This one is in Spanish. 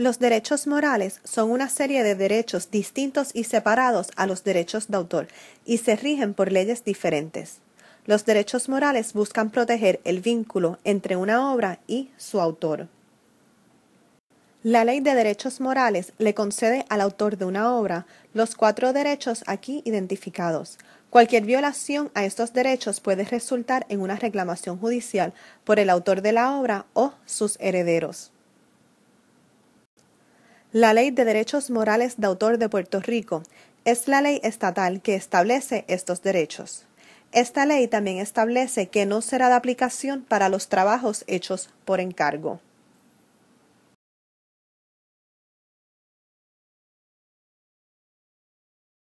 Los derechos morales son una serie de derechos distintos y separados a los derechos de autor y se rigen por leyes diferentes. Los derechos morales buscan proteger el vínculo entre una obra y su autor. La ley de derechos morales le concede al autor de una obra los cuatro derechos aquí identificados. Cualquier violación a estos derechos puede resultar en una reclamación judicial por el autor de la obra o sus herederos. La Ley de Derechos Morales de Autor de Puerto Rico es la ley estatal que establece estos derechos. Esta ley también establece que no será de aplicación para los trabajos hechos por encargo.